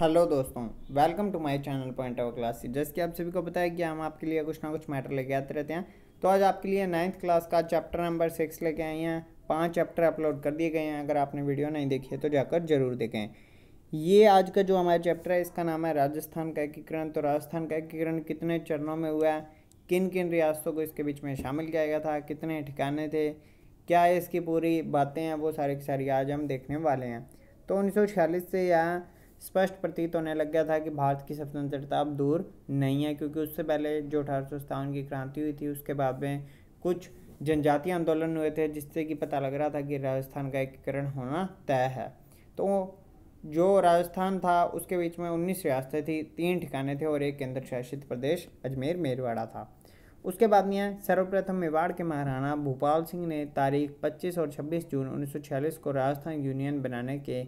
hello दोस्तों welcome to my channel point of class जैसे कि आप सभी को पता है कि हम आपके लिए कुछ ना कुछ मैटर लेके आते रहते हैं तो आज आपके लिए नाइन्थ क्लास का चैप्टर नंबर सिक्स लेके आए हैं पांच चैप्टर अपलोड कर दिए गए हैं अगर आपने वीडियो नहीं देखी है तो जाकर जरूर देखें ये आज का जो हमारा चैप्टर है इसका नाम है राजस्थान का एकीकरण तो राजस्थान का एकीकरण कितने चरणों में हुआ है किन किन रियासतों को इसके बीच में शामिल किया गया था कितने ठिकाने थे क्या इसकी पूरी बातें हैं वो सारी की सारी आज हम देखने वाले हैं तो उन्नीस से या स्पष्ट प्रतीत होने लग गया था कि भारत की स्वतंत्रता अब दूर नहीं है क्योंकि उससे पहले जो अठारह की क्रांति हुई थी उसके बाद में कुछ जनजातीय आंदोलन हुए थे जिससे कि पता लग रहा था कि राजस्थान का एकीकरण होना तय है तो जो राजस्थान था उसके बीच में उन्नीस रियासतें थी तीन ठिकाने थे और एक केंद्र शासित प्रदेश अजमेर मेरवाड़ा था उसके बाद में सर्वप्रथम मेवाड़ के महाराणा भूपाल सिंह ने तारीख 25 और 26 जून 1946 को राजस्थान यूनियन बनाने के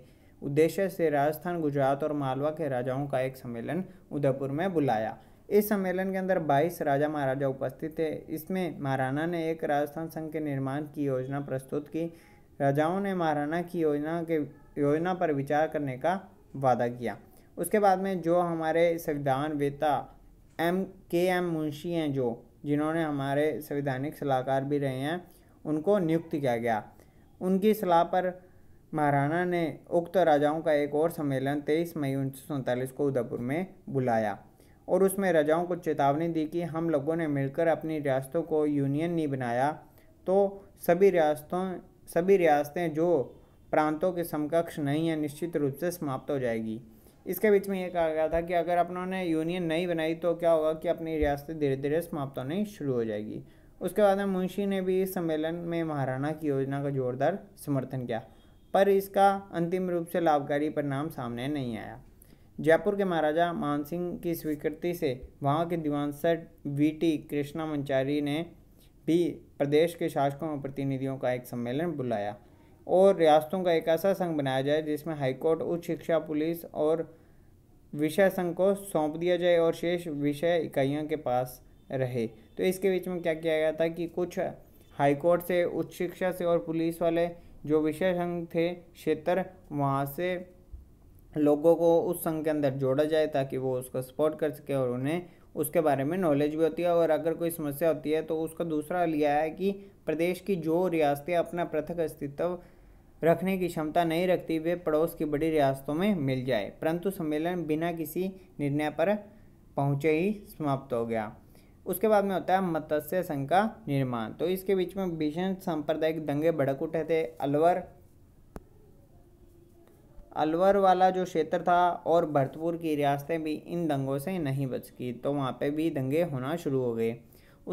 उद्देश्य से राजस्थान गुजरात और मालवा के राजाओं का एक सम्मेलन उदयपुर में बुलाया इस सम्मेलन के अंदर 22 राजा महाराजा उपस्थित थे इसमें महाराणा ने एक राजस्थान संघ के निर्माण की योजना प्रस्तुत की राजाओं ने महाराणा की योजना के योजना पर विचार करने का वादा किया उसके बाद में जो हमारे संविधान वेता एम के एम मुंशी हैं जो जिन्होंने हमारे संविधानिक सलाहकार भी रहे हैं उनको नियुक्त किया गया उनकी सलाह पर महाराणा ने उक्त राजाओं का एक और सम्मेलन 23 मई उन्नीस को उदयपुर में बुलाया और उसमें राजाओं को चेतावनी दी कि हम लोगों ने मिलकर अपनी रियासतों को यूनियन नहीं बनाया तो सभी रियासतों सभी रियासतें जो प्रांतों के समकक्ष नहीं हैं निश्चित रूप से समाप्त हो जाएगी इसके बीच में ये कहा गया था कि अगर अपनों ने यूनियन नहीं बनाई तो क्या होगा कि अपनी रियासतें धीरे धीरे समाप्त होनी शुरू हो जाएगी उसके बाद में मुंशी ने भी इस सम्मेलन में महाराणा की योजना का जोरदार समर्थन किया पर इसका अंतिम रूप से लाभकारी परिणाम सामने नहीं आया जयपुर के महाराजा मानसिंह की स्वीकृति से वहाँ के दीवान sir V T Krishnamachari ने भी प्रदेश के शासकों और प्रतिनिधियों का एक सम्मेलन बुलाया और रियासतों का एक ऐसा संघ बनाया जाए जिसमें हाईकोर्ट उच्च शिक्षा पुलिस और विषय संघ को सौंप दिया जाए और शेष विषय इकाइयों के पास रहे तो इसके बीच में क्या किया गया था कि कुछ हाईकोर्ट से उच्च शिक्षा से और पुलिस वाले जो विषय संघ थे क्षेत्र वहाँ से लोगों को उस संघ के अंदर जोड़ा जाए ताकि वो उसका सपोर्ट कर सके और उन्हें उसके बारे में नॉलेज भी होती है और अगर कोई समस्या होती है तो उसका दूसरा लिया है कि प्रदेश की जो रियासतें अपना पृथक अस्तित्व रखने की क्षमता नहीं रखती वे पड़ोस की बड़ी रियासतों में मिल जाए परंतु सम्मेलन बिना किसी निर्णय पर पहुँचे ही समाप्त हो गया उसके बाद में होता है मत्स्य संघ का निर्माण तो इसके बीच में भीषण सांप्रदायिक दंगे भड़क उठे थे अलवर अलवर वाला जो क्षेत्र था और भरतपुर की रियासतें भी इन दंगों से नहीं बच गई तो वहाँ पे भी दंगे होना शुरू हो गए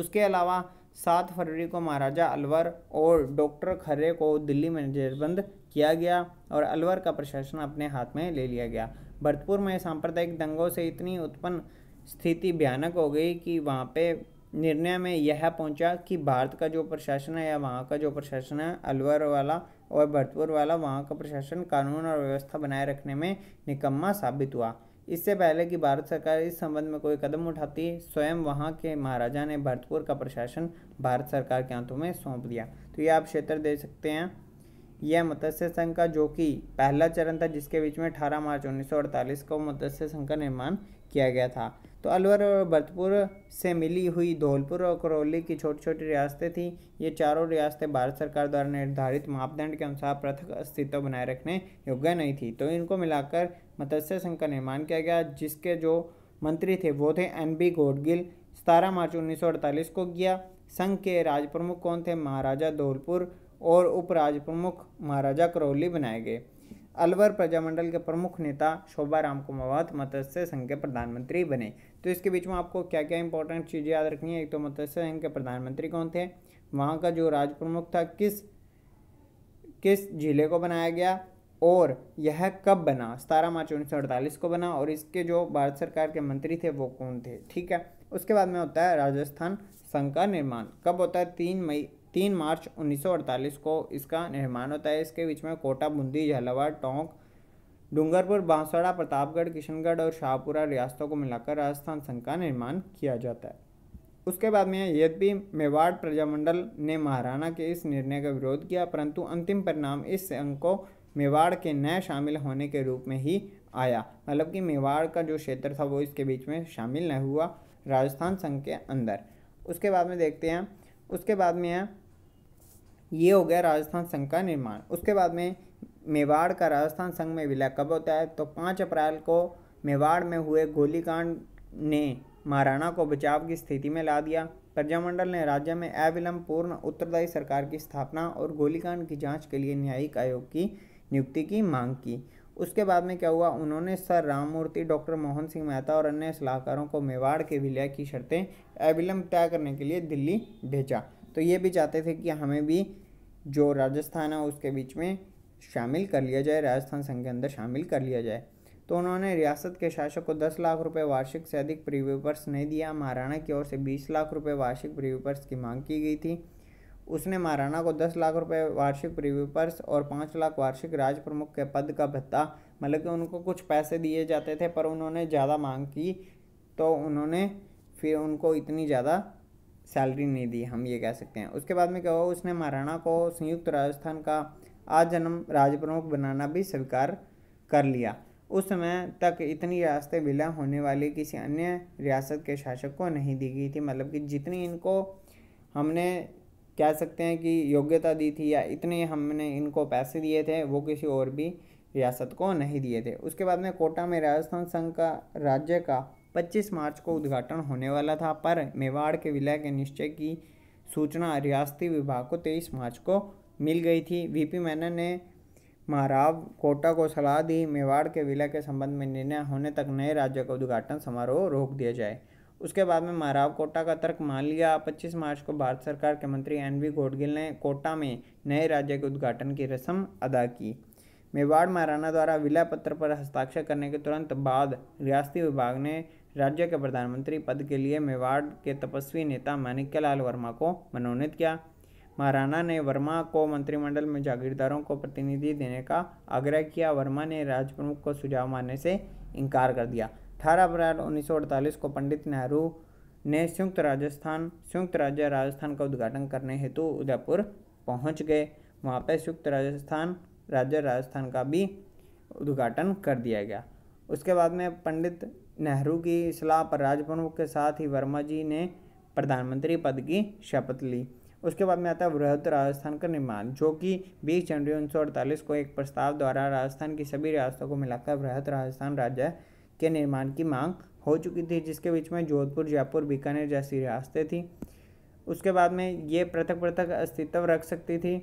उसके अलावा सात फरवरी को महाराजा अलवर और डॉक्टर खर्रे को दिल्ली में जेरबंद किया गया और अलवर का प्रशासन अपने हाथ में ले लिया गया भरतपुर में सांप्रदायिक दंगों से इतनी उत्पन्न स्थिति भयानक हो गई कि वहाँ पे निर्णय में यह पहुँचा कि भारत का जो प्रशासन है या वहाँ का जो प्रशासन है अलवर वाला और भरतपुर वाला वहाँ का प्रशासन कानून और व्यवस्था बनाए रखने में निकम्मा साबित हुआ इससे पहले कि भारत सरकार इस संबंध में कोई कदम उठाती स्वयं वहाँ के महाराजा ने भरतपुर का प्रशासन भारत सरकार के हाथों में सौंप दिया तो ये आप क्षेत्र दे सकते हैं यह मत्स्य संघ का जो कि पहला चरण था जिसके बीच में 18 मार्च 1948 को मत्स्य संघ का निर्माण किया गया था तो अलवर और भरतपुर से मिली हुई धौलपुर और करौली की छोटी छोटी रियासतें थीं ये चारों रियासतें भारत सरकार द्वारा निर्धारित मापदंड के अनुसार पृथक अस्तित्व बनाए रखने योग्य नहीं थी तो इनको मिलाकर मत्स्य संघ का निर्माण किया गया जिसके जो मंत्री थे वो थे एन बी गोडगिल सतारह मार्च अड़तालीस को किया संघ के राज प्रमुख कौन थे महाराजा धौलपुर और उपराज प्रमुख महाराजा करौली बनाए गए अलवर प्रजामंडल के प्रमुख नेता शोभा राम कुमावत मत्स्य संघ के प्रधानमंत्री बने तो इसके बीच में आपको क्या क्या इंपॉर्टेंट चीज़ें याद रखनी है एक तो मत्स्य संघ के प्रधानमंत्री कौन थे वहाँ का जो राज प्रमुख था किस किस जिले को बनाया गया और यह कब बना सतारह मार्च उन्नीस सौ अड़तालीस को बना और इसके जो भारत सरकार के मंत्री थे वो कौन थे ठीक है उसके बाद में होता है राजस्थान संघ का निर्माण कब होता है तीन मई तीन मार्च 1948 को इसका निर्माण होता है इसके बीच में कोटा बूंदी झालावाड़ टोंक डूंगरपुर बांसवाड़ा प्रतापगढ़ किशनगढ़ और शाहपुरा रियासतों को मिलाकर राजस्थान संघ का निर्माण किया जाता है उसके बाद में यद्यपि मेवाड़ प्रजामंडल ने महाराणा के इस निर्णय का विरोध किया परंतु अंतिम परिणाम इस संघ को मेवाड़ के नए शामिल होने के रूप में ही आया मतलब कि मेवाड़ का जो क्षेत्र था वो इसके बीच में शामिल न हुआ राजस्थान संघ के अंदर उसके बाद में देखते हैं उसके बाद में है ये हो गया राजस्थान संघ का निर्माण उसके बाद में मेवाड़ का राजस्थान संघ में विलय कब होता है तो पाँच अप्रैल को मेवाड़ में हुए गोलीकांड ने महाराणा को बचाव की स्थिति में ला दिया प्रजामंडल ने राज्य में अविलंब पूर्ण उत्तरदायी सरकार की स्थापना और गोलीकांड की जांच के लिए न्यायिक आयोग की नियुक्ति की मांग की उसके बाद में क्या हुआ उन्होंने सर राममूर्ति डॉक्टर मोहन सिंह मेहता और अन्य सलाहकारों को मेवाड़ के विलय की शर्तें अविलंब तय करने के लिए दिल्ली भेजा तो ये भी चाहते थे कि हमें भी जो राजस्थान है उसके बीच में शामिल कर लिया जाए राजस्थान संघ के अंदर शामिल कर लिया जाए तो उन्होंने रियासत के शासक को दस लाख रुपए वार्षिक से अधिक प्रीव्यूपर्स नहीं दिया महाराणा की ओर से बीस लाख रुपए वार्षिक प्रीव्यूपर्स की मांग की गई थी उसने महाराणा को दस लाख रुपए वार्षिक प्रीव्यूपर्स और पाँच लाख वार्षिक राज प्रमुख के पद का भत्ता मतलब कि उनको कुछ पैसे दिए जाते थे पर उन्होंने ज़्यादा मांग की तो उन्होंने फिर उनको इतनी ज़्यादा सैलरी नहीं दी हम ये कह सकते हैं उसके बाद में क्या हुआ उसने महाराणा को संयुक्त राजस्थान का आज जन्म राज प्रमुख बनाना भी स्वीकार कर लिया उस समय तक इतनी रियासतें विलय होने वाली किसी अन्य रियासत के शासक को नहीं दी गई थी मतलब कि जितनी इनको हमने कह सकते हैं कि योग्यता दी थी या इतने हमने इनको पैसे दिए थे वो किसी और भी रियासत को नहीं दिए थे उसके बाद में कोटा में राजस्थान संघ का राज्य का 25 मार्च को उद्घाटन होने वाला था पर मेवाड़ के विलय के निश्चय की सूचना रियासती विभाग को 23 मार्च को मिल गई थी वीपी मैनन ने महाराव कोटा को सलाह दी मेवाड़ के विलय के संबंध में निर्णय होने तक नए राज्य का उद्घाटन समारोह रोक दिया जाए उसके बाद में महाराव कोटा का तर्क मान लिया 25 मार्च को भारत सरकार के मंत्री एन वी गोडगिल ने कोटा में नए राज्य के उद्घाटन की रस्म अदा की मेवाड़ महाराणा द्वारा विलय पत्र पर हस्ताक्षर करने के तुरंत बाद रियासती विभाग ने राज्य के प्रधानमंत्री पद के लिए मेवाड़ के तपस्वी नेता माणिक्यलाल वर्मा को मनोनीत किया महाराणा ने वर्मा को मंत्रिमंडल में जागीरदारों को प्रतिनिधि देने का आग्रह किया वर्मा ने राज प्रमुख को सुझाव मानने से इनकार कर दिया अठारह अप्रैल उन्नीस को पंडित नेहरू ने संयुक्त राजस्थान संयुक्त राज्य राजस्थान का उद्घाटन करने हेतु उदयपुर पहुंच गए वहाँ पर संयुक्त राजस्थान राज्य राजस्थान का भी उद्घाटन कर दिया गया उसके बाद में पंडित नेहरू की सलाह पर राजप्रमुख के साथ ही वर्मा जी ने प्रधानमंत्री पद की शपथ ली उसके बाद में आता है वृहद राजस्थान का निर्माण जो कि 20 जनवरी उन्नीस को एक प्रस्ताव द्वारा राजस्थान की सभी रियासतों को मिलाकर वृहद राजस्थान राज्य के निर्माण की मांग हो चुकी थी जिसके बीच में जोधपुर जयपुर बीकानेर जैसी रियासतें थी उसके बाद में ये पृथक पृथक अस्तित्व रख सकती थी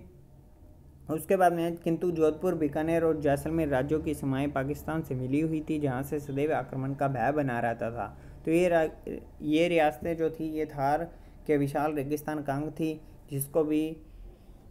उसके बाद में किंतु जोधपुर बीकानेर और जैसलमेर राज्यों की सीमाएं पाकिस्तान से मिली हुई थी जहां से सदैव आक्रमण का भय बना रहता था तो ये ये रियासतें जो थी ये थार के विशाल रेगिस्तान कांग थी जिसको भी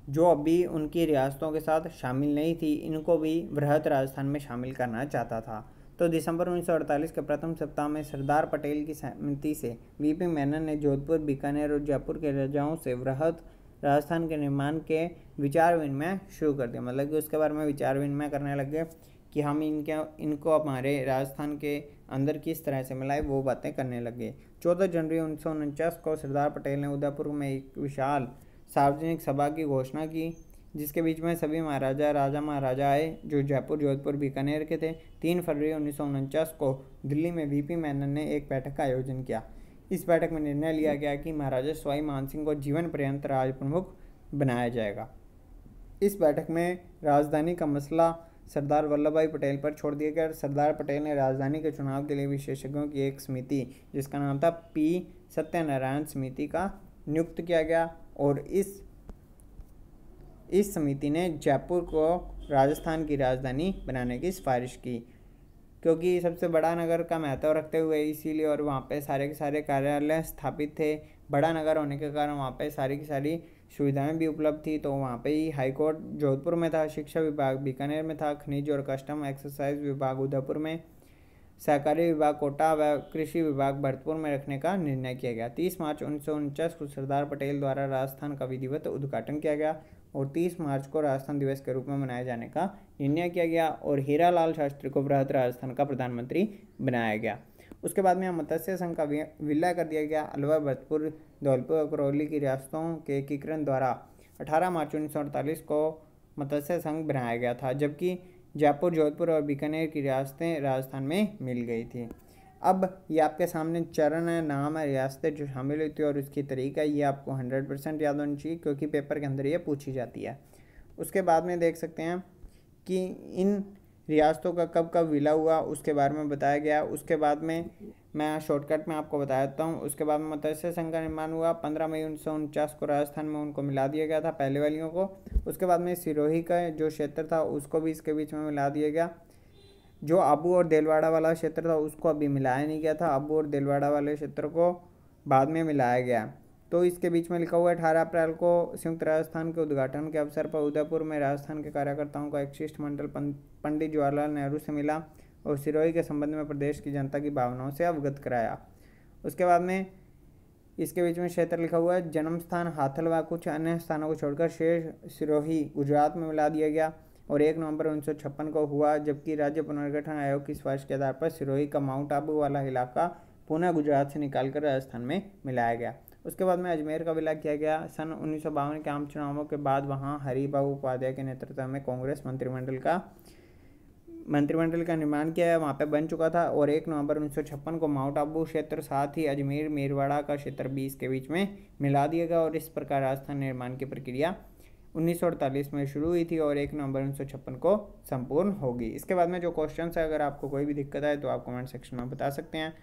जो अभी उनकी रियासतों के साथ शामिल नहीं थी इनको भी बृहत राजस्थान में शामिल करना चाहता था तो दिसंबर 1948 के प्रथम सप्ताह में सरदार पटेल की सहमति से वीपी मेनन ने जोधपुर बीकानेर और जयपुर के राजाओं से वृहत राजस्थान के निर्माण के विचार विनिमय शुरू कर दिया मतलब कि उसके बारे में विचार विनिमय करने लग गए कि हम इनके इनको हमारे राजस्थान के अंदर किस तरह से मिलाए वो बातें करने लगे चौदह जनवरी उन्नीस को सरदार पटेल ने उदयपुर में एक विशाल सार्वजनिक सभा की घोषणा की जिसके बीच में सभी महाराजा राजा महाराजा आए जो जयपुर जोधपुर बीकानेर के थे तीन फरवरी उन्नीस को दिल्ली में वीपी मैनन ने एक बैठक का आयोजन किया इस बैठक में निर्णय लिया गया कि महाराजा स्वाई मान सिंह को जीवन पर्यंत राज प्रमुख बनाया जाएगा इस बैठक में राजधानी का मसला सरदार वल्लभ भाई पटेल पर छोड़ दिया गया सरदार पटेल ने राजधानी के चुनाव के लिए विशेषज्ञों की एक समिति जिसका नाम था पी सत्यनारायण समिति का नियुक्त किया गया और इस इस समिति ने जयपुर को राजस्थान की राजधानी बनाने की सिफारिश की क्योंकि सबसे बड़ा नगर का महत्व रखते हुए इसीलिए और वहाँ पे सारे के सारे कार्यालय स्थापित थे बड़ा नगर होने के कारण वहाँ पे सारी की सारी सुविधाएं भी उपलब्ध थी तो वहाँ पे ही हाईकोर्ट जोधपुर में था शिक्षा विभाग बीकानेर में था खनिज और कस्टम एक्सरसाइज विभाग उदयपुर में सहकारी विभाग कोटा व कृषि विभाग भरतपुर में रखने का निर्णय किया गया तीस मार्च उन्नीस को सरदार पटेल द्वारा राजस्थान का विधिवत उद्घाटन किया गया और तीस मार्च को राजस्थान दिवस के रूप में मनाए जाने का निर्णय किया गया और हीरा लाल शास्त्री को बृहद राजस्थान का प्रधानमंत्री बनाया गया उसके बाद में मत्स्य संघ का विलय कर दिया गया अलवर भरतपुर धौलपुर और करौली की रियासतों के एकीकरण द्वारा 18 मार्च उन्नीस को मत्स्य संघ बनाया गया था जबकि जयपुर जोधपुर और बीकानेर की रियासतें राजस्थान में मिल गई थी अब ये आपके सामने चरण है नाम है रियासतें जो शामिल हुई थी और उसकी तरीका ये आपको हंड्रेड परसेंट याद होनी चाहिए क्योंकि पेपर के अंदर ये पूछी जाती है उसके बाद में देख सकते हैं कि इन रियासतों का कब कब विला हुआ उसके बारे में बताया गया उसके बाद में मैं शॉर्टकट में आपको बता देता हूँ उसके बाद में मत्स्य संघ का निर्माण हुआ पंद्रह मई उन्नीस सौ उनचास को राजस्थान में उनको मिला दिया गया था पहले वालियों को उसके बाद में सिरोही का जो क्षेत्र था उसको भी इसके बीच में मिला दिया गया जो आबू और देलवाड़ा वाला क्षेत्र था उसको अभी मिलाया नहीं गया था आबू और देलवाड़ा वाले क्षेत्र को बाद में मिलाया गया तो इसके बीच में लिखा हुआ है अठारह अप्रैल को संयुक्त राजस्थान के उद्घाटन के अवसर पर उदयपुर में राजस्थान के कार्यकर्ताओं का एक शिष्टमंडल पंडित जवाहरलाल नेहरू से मिला और सिरोही के संबंध में प्रदेश की जनता की भावनाओं से अवगत कराया उसके बाद में इसके बीच में क्षेत्र लिखा हुआ है जन्म स्थान हाथल व कुछ अन्य स्थानों को छोड़कर शेष सिरोही गुजरात में मिला दिया गया और एक नवंबर उन्नीस को हुआ जबकि राज्य पुनर्गठन आयोग की सिफारिश के आधार पर सिरोही का माउंट आबू वाला इलाका पुनः गुजरात से निकालकर राजस्थान में मिलाया गया उसके बाद में अजमेर का विलय किया गया सन उन्नीस के आम चुनावों के बाद वहाँ हरिबाबू उपाध्याय के नेतृत्व में कांग्रेस मंत्रिमंडल का मंत्रिमंडल का निर्माण किया है वहाँ पर बन चुका था और एक नवंबर उन्नीस को माउंट आबू क्षेत्र साथ ही अजमेर मेरवाड़ा का क्षेत्र बीस के बीच में मिला दिया गया और इस प्रकार राजस्थान निर्माण की प्रक्रिया उन्नीस में शुरू हुई थी और एक नवंबर उन्नीस को संपूर्ण होगी इसके बाद में जो क्वेश्चन है अगर आपको कोई भी दिक्कत आए तो आप कमेंट सेक्शन में बता सकते हैं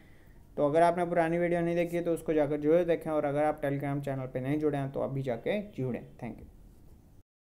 तो अगर आपने पुरानी वीडियो नहीं देखी है तो उसको जाकर जरूर देखें और अगर आप टेलीग्राम चैनल पर नहीं जुड़े हैं तो अभी जाके जुड़ें थैंक यू